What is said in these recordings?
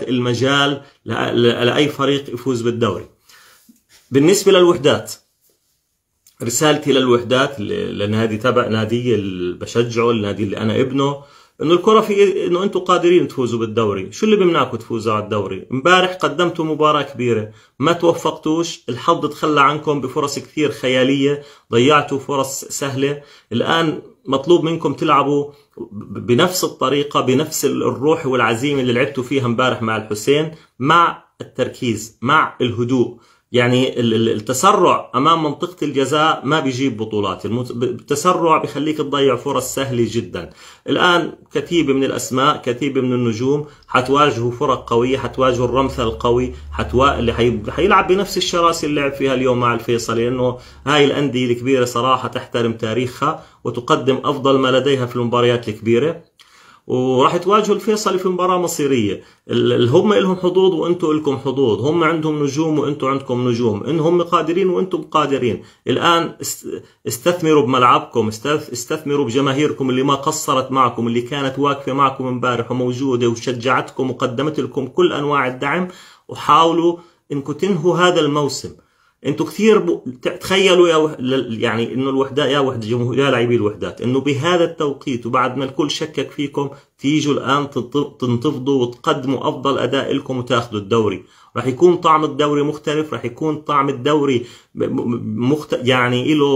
المجال لأي فريق يفوز بالدوري بالنسبة للوحدات رسالتي للوحدات للنادي تبع نادي اللي بشجعه النادي اللي أنا ابنه انه الكره في إيه؟ انه انتم قادرين تفوزوا بالدوري شو اللي بيمنعكم تفوزوا على الدوري امبارح قدمتوا مباراه كبيره ما توفقتوش الحظ تخلى عنكم بفرص كثير خياليه ضيعتوا فرص سهله الان مطلوب منكم تلعبوا بنفس الطريقه بنفس الروح والعزيمه اللي لعبتوا فيها امبارح مع الحسين مع التركيز مع الهدوء يعني التسرع امام منطقه الجزاء ما بيجيب بطولات التسرع بخليك تضيع فرص سهله جدا الان كتيبه من الاسماء كتيبه من النجوم حتواجهوا فرق قويه حتواجهوا الرمثل القوي حتوا... اللي حي... حيلعب بنفس الشراسة اللي لعب فيها اليوم مع الفيصلي لانه هاي الانديه الكبيره صراحه تحترم تاريخها وتقدم افضل ما لديها في المباريات الكبيره وراح تواجهوا الفيصلي في مباراه مصيريه هم لهم حظوظ وانتم لكم حظوظ هم عندهم نجوم وانتم عندكم نجوم ان هم قادرين وانتم قادرين الان استثمروا بملعبكم استثمروا بجماهيركم اللي ما قصرت معكم اللي كانت واقفه معكم امبارح وموجوده وشجعتكم وقدمت لكم كل انواع الدعم وحاولوا انكم تنهوا هذا الموسم انتوا كثير تخيلوا يا يعني انه الوحدات يا وحده يا لاعبي الوحدات انه بهذا التوقيت وبعد ما الكل شكك فيكم تيجوا الان تنتفضوا وتقدموا افضل اداء لكم وتاخذوا الدوري راح يكون طعم الدوري مختلف راح يكون طعم الدوري مخت... يعني له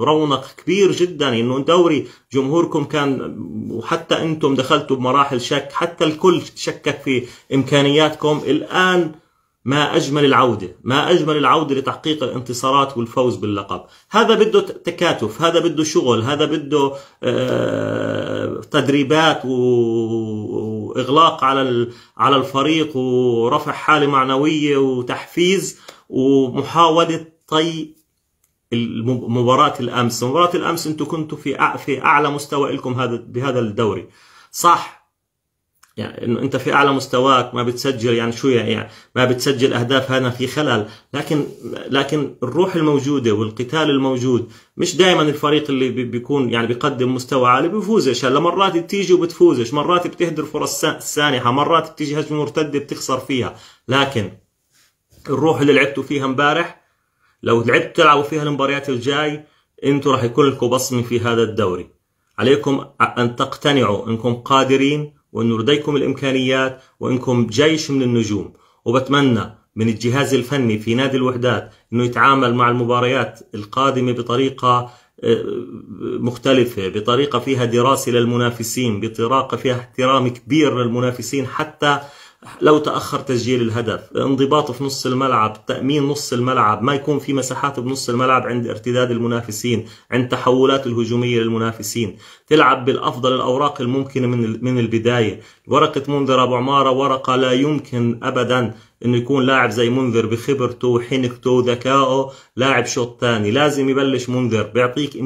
رونق كبير جدا انه دوري جمهوركم كان وحتى انتم دخلتوا بمراحل شك حتى الكل شكك في امكانياتكم الان ما أجمل العودة ما أجمل العودة لتحقيق الانتصارات والفوز باللقب هذا بده تكاتف هذا بده شغل هذا بده آه، تدريبات وإغلاق على على الفريق ورفع حالة معنوية وتحفيز ومحاولة طي مباراة الأمس مباراة الأمس أنتم كنتوا في في أعلى مستوى لكم هذا بهذا الدوري صح يعني انه انت في اعلى مستواك ما بتسجل يعني شو يعني ما بتسجل اهداف هنا في خلل لكن لكن الروح الموجوده والقتال الموجود مش دائما الفريق اللي بيكون يعني بيقدم مستوى عالي بيفوزش هلا مرات بتيجي وبتفوزش مرات بتهدر فرص سانحه مرات بتيجي هجمه مرتده بتخسر فيها لكن الروح اللي لعبتوا فيها امبارح لو لعبتوا تلعبوا فيها المباريات الجاي انتوا راح يكون لكم بصمه في هذا الدوري عليكم ان تقتنعوا انكم قادرين وأنه لديكم الإمكانيات وأنكم جيش من النجوم وبتمنى من الجهاز الفني في نادي الوحدات أنه يتعامل مع المباريات القادمة بطريقة آه، مختلفة بطريقة فيها دراسة للمنافسين بطريقة فيها احترام كبير للمنافسين حتى لو تأخر تسجيل الهدف انضباطه في نص الملعب تأمين نص الملعب ما يكون في مساحات بنص الملعب عند ارتداد المنافسين عند تحولات الهجومية للمنافسين تلعب بالأفضل الأوراق الممكنة من من البداية ورقة منذر أبو عمارة ورقة لا يمكن أبدا انه يكون لاعب زي منذر بخبرته وحنكته وذكائه لاعب شوط ثاني لازم يبلش منذر بيعطيك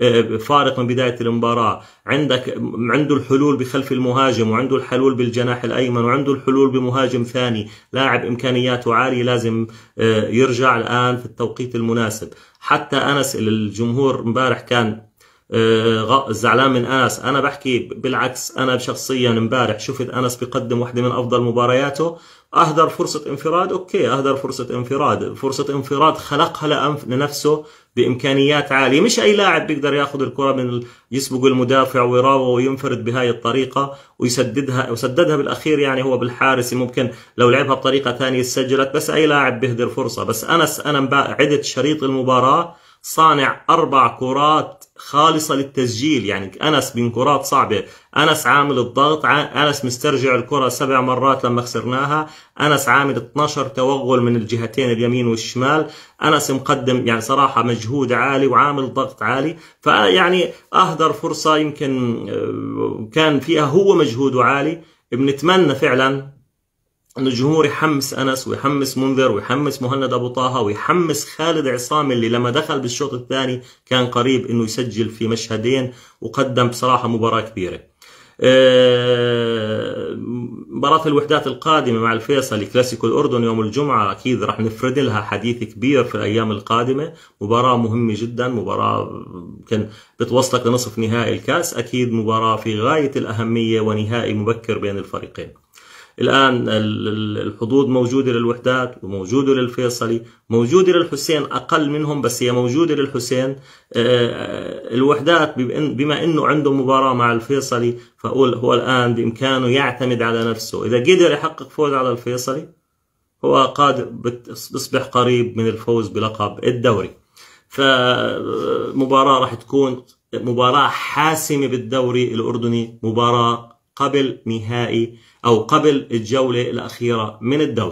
آه، فارق من بدايه المباراه عندك عنده الحلول بخلف المهاجم وعنده الحلول بالجناح الايمن وعنده الحلول بمهاجم ثاني لاعب امكانياته عاليه لازم آه، يرجع الان في التوقيت المناسب حتى انس الجمهور امبارح كان آه، زعلان من انس انا بحكي بالعكس انا شخصيا امبارح شفت انس بيقدم واحده من افضل مبارياته اهدر فرصه انفراد اوكي اهدر فرصه انفراد فرصه انفراد خلقها لنفسه بامكانيات عاليه مش اي لاعب بيقدر ياخذ الكره من يسبق المدافع ويراوغ وينفرد بهاي الطريقه ويسددها وسددها بالاخير يعني هو بالحارس ممكن لو لعبها بطريقه ثانيه سجلت بس اي لاعب بيهدر فرصه بس انس انا عدت شريط المباراه صانع اربع كرات خالصه للتسجيل يعني انس كرات صعبه انس عامل الضغط انس مسترجع الكره سبع مرات لما خسرناها انس عامل 12 توغل من الجهتين اليمين والشمال انس مقدم يعني صراحه مجهود عالي وعامل ضغط عالي فيعني اهدر فرصه يمكن آه، كان فيها هو مجهوده عالي بنتمنى فعلا انه الجمهور يحمس انس ويحمس منذر ويحمس مهند ابو طه ويحمس خالد عصام اللي لما دخل بالشوط الثاني كان قريب انه يسجل في مشهدين وقدم بصراحه مباراه كبيره. آه، مباراة الوحدات القادمة مع الفيصلي كلاسيكو الأردن يوم الجمعة أكيد راح نفرد لها حديث كبير في الأيام القادمة مباراة مهمة جدا مباراة كان بتوصلك لنصف نهائي الكاس أكيد مباراة في غاية الأهمية ونهائي مبكر بين الفريقين الآن الحدود موجودة للوحدات وموجودة للفيصلي موجودة للحسين أقل منهم بس هي موجودة للحسين آه، آه، الوحدات بما أنه عنده مباراة مع الفيصلي فأقول هو الآن بإمكانه يعتمد على نفسه إذا قدر يحقق فوز على الفيصلي هو قادر بيصبح قريب من الفوز بلقب الدوري فمباراة راح تكون مباراة حاسمة بالدوري الأردني مباراة قبل نهائي أو قبل الجولة الأخيرة من الدوري